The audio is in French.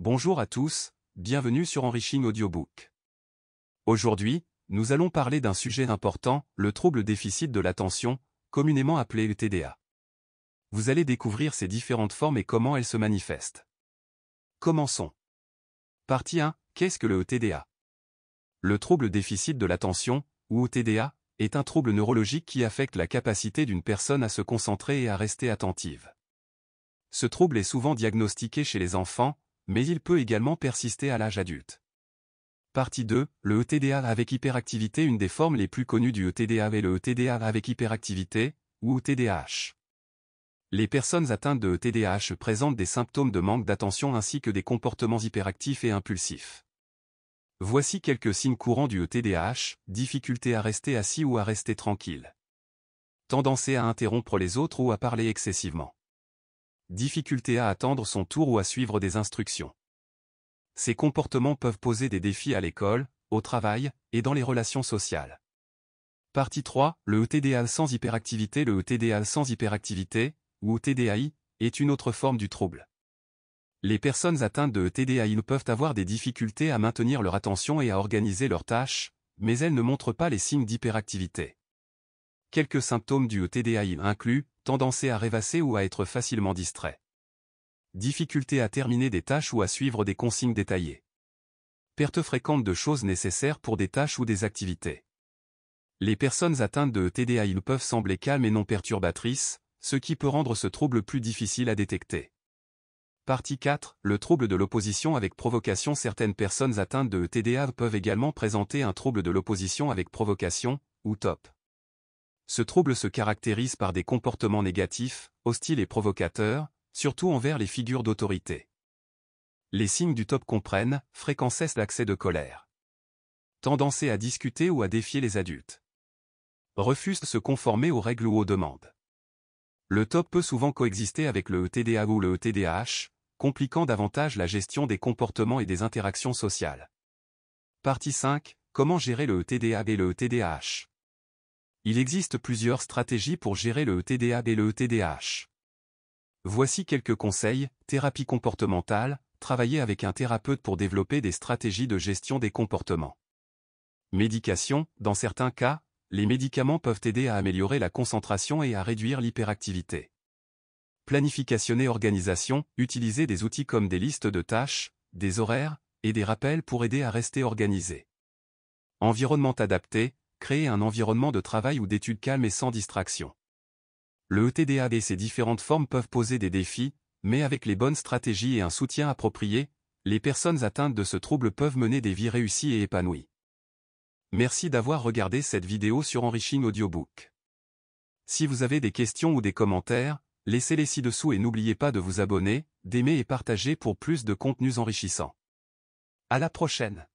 Bonjour à tous, bienvenue sur Enriching Audiobook. Aujourd'hui, nous allons parler d'un sujet important, le trouble déficit de l'attention, communément appelé ETDA. Vous allez découvrir ses différentes formes et comment elles se manifestent. Commençons. Partie 1. Qu'est-ce que le ETDA Le trouble déficit de l'attention, ou ETDA, est un trouble neurologique qui affecte la capacité d'une personne à se concentrer et à rester attentive. Ce trouble est souvent diagnostiqué chez les enfants, mais il peut également persister à l'âge adulte. Partie 2, le ETDA avec hyperactivité Une des formes les plus connues du ETDA est le ETDA avec hyperactivité, ou ETDAH. Les personnes atteintes de ETDAH présentent des symptômes de manque d'attention ainsi que des comportements hyperactifs et impulsifs. Voici quelques signes courants du ETDH, difficulté à rester assis ou à rester tranquille. Tendance à interrompre les autres ou à parler excessivement difficulté à attendre son tour ou à suivre des instructions. Ces comportements peuvent poser des défis à l'école, au travail et dans les relations sociales. Partie 3, le e TDA sans hyperactivité Le e TDA sans hyperactivité, ou e TDAI, est une autre forme du trouble. Les personnes atteintes de TDAI peuvent avoir des difficultés à maintenir leur attention et à organiser leurs tâches, mais elles ne montrent pas les signes d'hyperactivité. Quelques symptômes du TDAI incluent Tendance à rêvasser ou à être facilement distrait. Difficulté à terminer des tâches ou à suivre des consignes détaillées. Perte fréquente de choses nécessaires pour des tâches ou des activités. Les personnes atteintes de ETDA peuvent sembler calmes et non perturbatrices, ce qui peut rendre ce trouble plus difficile à détecter. Partie 4. Le trouble de l'opposition avec provocation Certaines personnes atteintes de TDA peuvent également présenter un trouble de l'opposition avec provocation, ou TOP. Ce trouble se caractérise par des comportements négatifs, hostiles et provocateurs, surtout envers les figures d'autorité. Les signes du top comprennent fréquence d'accès de colère. Tendance à discuter ou à défier les adultes. refus de se conformer aux règles ou aux demandes. Le top peut souvent coexister avec le ETDA ou le ETDH, compliquant davantage la gestion des comportements et des interactions sociales. Partie 5. Comment gérer le ETDA et le e TDAH il existe plusieurs stratégies pour gérer le ETDA et le ETDH. Voici quelques conseils, thérapie comportementale, travailler avec un thérapeute pour développer des stratégies de gestion des comportements. Médication, dans certains cas, les médicaments peuvent aider à améliorer la concentration et à réduire l'hyperactivité. Planification et organisation, utiliser des outils comme des listes de tâches, des horaires, et des rappels pour aider à rester organisé. Environnement adapté, créer un environnement de travail ou d'études calme et sans distraction. Le ETDA et ses différentes formes peuvent poser des défis, mais avec les bonnes stratégies et un soutien approprié, les personnes atteintes de ce trouble peuvent mener des vies réussies et épanouies. Merci d'avoir regardé cette vidéo sur Enriching Audiobook. Si vous avez des questions ou des commentaires, laissez-les ci-dessous et n'oubliez pas de vous abonner, d'aimer et partager pour plus de contenus enrichissants. À la prochaine